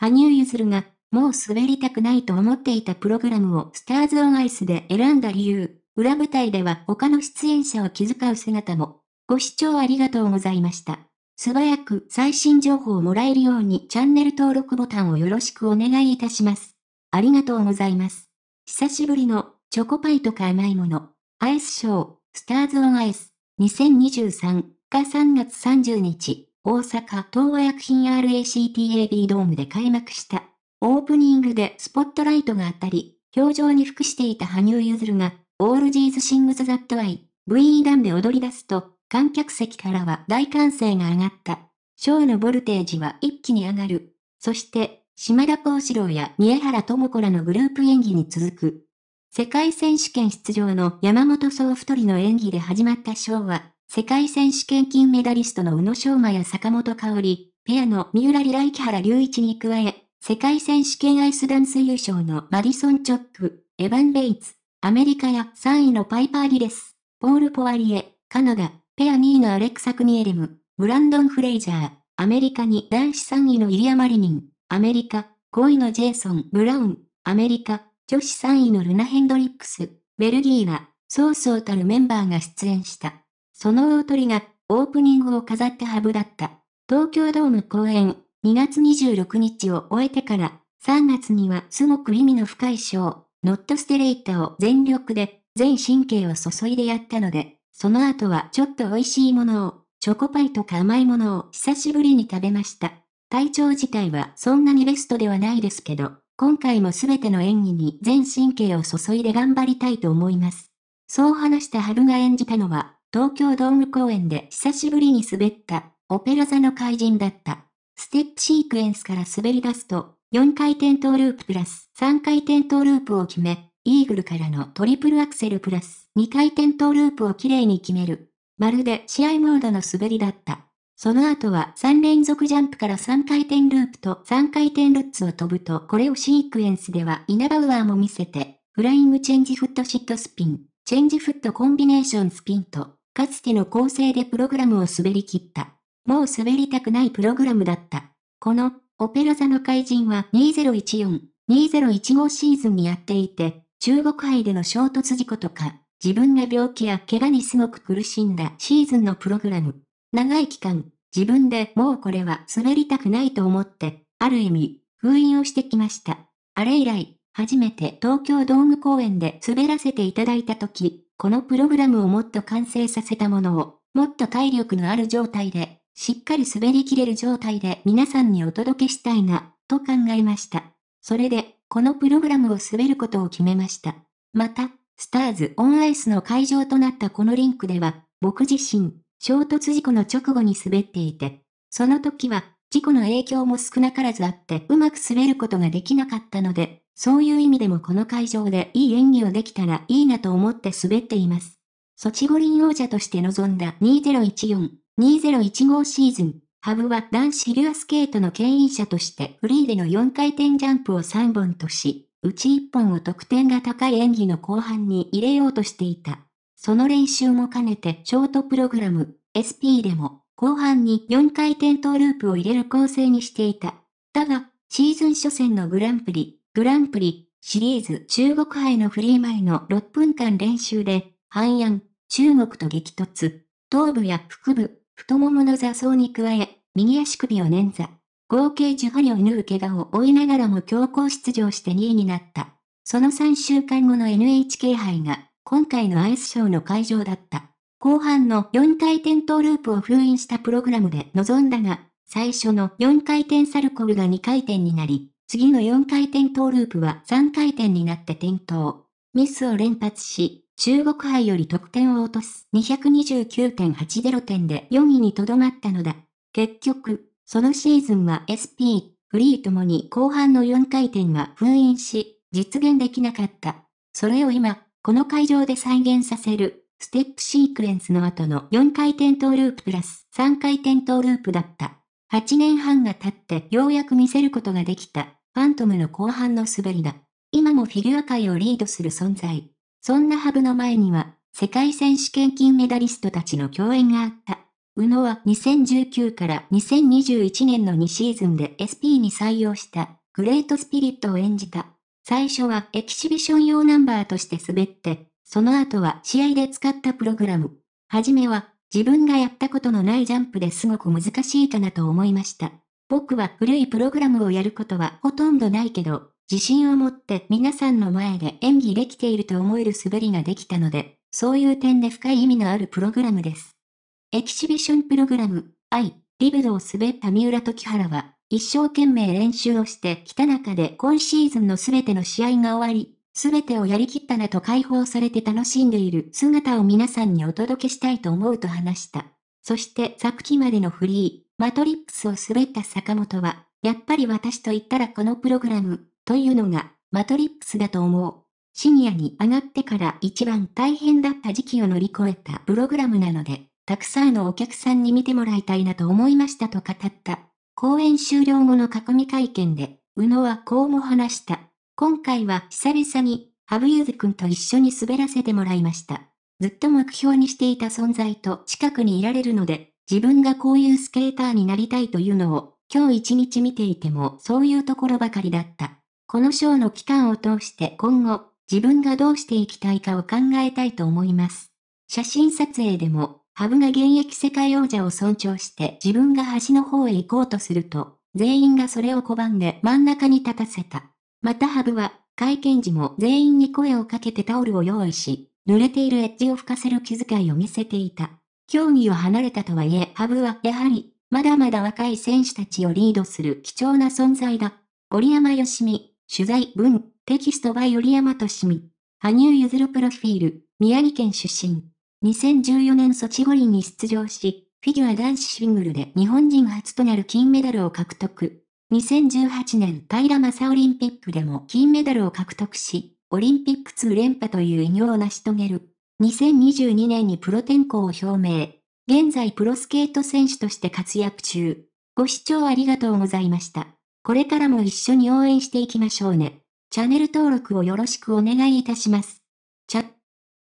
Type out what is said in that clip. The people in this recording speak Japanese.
羽生結弦が、もう滑りたくないと思っていたプログラムをスターズオンアイスで選んだ理由、裏舞台では他の出演者を気遣う姿も。ご視聴ありがとうございました。素早く最新情報をもらえるようにチャンネル登録ボタンをよろしくお願いいたします。ありがとうございます。久しぶりのチョコパイとか甘いもの、アイスショー、スターズオンアイス2023が3月30日。大阪東和薬品 RACTAB ドームで開幕した。オープニングでスポットライトが当たり、表情に服していた羽生結弦が、オールジーズシングスザットアイ、VE 弾で踊り出すと、観客席からは大歓声が上がった。ショーのボルテージは一気に上がる。そして、島田幸四郎や宮原智子らのグループ演技に続く。世界選手権出場の山本総太りの演技で始まったショーは、世界選手権金メダリストの宇野昌磨や坂本香織、ペアの三浦里来木原隆一に加え、世界選手権アイスダンス優勝のマディソン・チョック、エヴァン・ベイツ、アメリカや3位のパイパー・ギレス、ポール・ポワリエ、カナダ、ペア2位のアレクサ・クニエレム、ブランドン・フレイジャー、アメリカに男子3位のイリア・マリニン、アメリカ、5位のジェイソン・ブラウン、アメリカ、女子3位のルナ・ヘンドリックス、ベルギーは、そうそうたるメンバーが出演した。その大鳥が、オープニングを飾ったハブだった。東京ドーム公演、2月26日を終えてから、3月にはすごく意味の深いショー、ノットステレイターを全力で、全神経を注いでやったので、その後はちょっと美味しいものを、チョコパイとか甘いものを久しぶりに食べました。体調自体はそんなにベストではないですけど、今回も全ての演技に全神経を注いで頑張りたいと思います。そう話したハブが演じたのは、東京ドーム公演で久しぶりに滑った、オペラ座の怪人だった。ステップシークエンスから滑り出すと、4回転トーループプラス3回転トーループを決め、イーグルからのトリプルアクセルプラス2回転トーループをきれいに決める。まるで試合モードの滑りだった。その後は3連続ジャンプから3回転ループと3回転ルッツを飛ぶと、これをシークエンスではイナバウアーも見せて、フライングチェンジフットシットスピン、チェンジフットコンビネーションスピンとかつての構成でプログラムを滑り切った。もう滑りたくないプログラムだった。この、オペラ座の怪人は2014、2015シーズンにやっていて、中国杯での衝突事故とか、自分が病気や怪我にすごく苦しんだシーズンのプログラム。長い期間、自分でもうこれは滑りたくないと思って、ある意味、封印をしてきました。あれ以来、初めて東京ドーム公演で滑らせていただいた時、このプログラムをもっと完成させたものを、もっと体力のある状態で、しっかり滑り切れる状態で皆さんにお届けしたいな、と考えました。それで、このプログラムを滑ることを決めました。また、スターズ・オン・アイスの会場となったこのリンクでは、僕自身、衝突事故の直後に滑っていて、その時は、事故の影響も少なからずあって、うまく滑ることができなかったので、そういう意味でもこの会場でいい演技をできたらいいなと思って滑っています。ソチ五輪王者として臨んだ2014、2015シーズン、ハブは男子フィギュアスケートの牽引者としてフリーでの4回転ジャンプを3本とし、うち1本を得点が高い演技の後半に入れようとしていた。その練習も兼ねてショートプログラム、SP でも後半に4回転トーループを入れる構成にしていた。だが、シーズン初戦のグランプリ、グランプリシリーズ中国杯のフリー前の6分間練習で、半安、中国と激突、頭部や腹部、太ももの座奏に加え、右足首を捻挫。合計10針を縫う怪我を負いながらも強行出場して2位になった。その3週間後の NHK 杯が、今回のアイスショーの会場だった。後半の4回転トーループを封印したプログラムで臨んだが、最初の4回転サルコルが2回転になり、次の4回転トーループは3回転になって転倒。ミスを連発し、中国杯より得点を落とす229.80点で4位にとどまったのだ。結局、そのシーズンは SP、フリーともに後半の4回転は封印し、実現できなかった。それを今、この会場で再現させる、ステップシークエンスの後の4回転トーループプラス3回転トーループだった。8年半が経ってようやく見せることができた。ファントムの後半の滑りだ。今もフィギュア界をリードする存在。そんなハブの前には、世界選手権金メダリストたちの共演があった。宇野は2019から2021年の2シーズンで SP に採用したグレートスピリットを演じた。最初はエキシビション用ナンバーとして滑って、その後は試合で使ったプログラム。はじめは自分がやったことのないジャンプですごく難しいかなと思いました。僕は古いプログラムをやることはほとんどないけど、自信を持って皆さんの前で演技できていると思える滑りができたので、そういう点で深い意味のあるプログラムです。エキシビションプログラム、I、リベドを滑った三浦時原は、一生懸命練習をしてきた中で今シーズンの全ての試合が終わり、全てをやりきったなと解放されて楽しんでいる姿を皆さんにお届けしたいと思うと話した。そして昨季までのフリー、マトリックスを滑った坂本は、やっぱり私と言ったらこのプログラム、というのが、マトリックスだと思う。シニアに上がってから一番大変だった時期を乗り越えたプログラムなので、たくさんのお客さんに見てもらいたいなと思いましたと語った。公演終了後の囲み会見で、宇野はこうも話した。今回は久々に、ハブユーズ君と一緒に滑らせてもらいました。ずっと目標にしていた存在と近くにいられるので、自分がこういうスケーターになりたいというのを、今日一日見ていてもそういうところばかりだった。この章の期間を通して今後、自分がどうしていきたいかを考えたいと思います。写真撮影でも、ハブが現役世界王者を尊重して自分が端の方へ行こうとすると、全員がそれを拒んで真ん中に立たせた。またハブは、会見時も全員に声をかけてタオルを用意し、濡れているエッジを吹かせる気遣いを見せていた。競技を離れたとはいえ、ハブはやはり、まだまだ若い選手たちをリードする貴重な存在だ。折山よしみ、取材文、テキストは折山としみ。羽生結弦プロフィール、宮城県出身。2014年ソチ五輪に出場し、フィギュア男子シングルで日本人初となる金メダルを獲得。2018年平正オリンピックでも金メダルを獲得し、オリンピック2連覇という偉業を成し遂げる。2022年にプロ転向を表明。現在プロスケート選手として活躍中。ご視聴ありがとうございました。これからも一緒に応援していきましょうね。チャンネル登録をよろしくお願いいたします。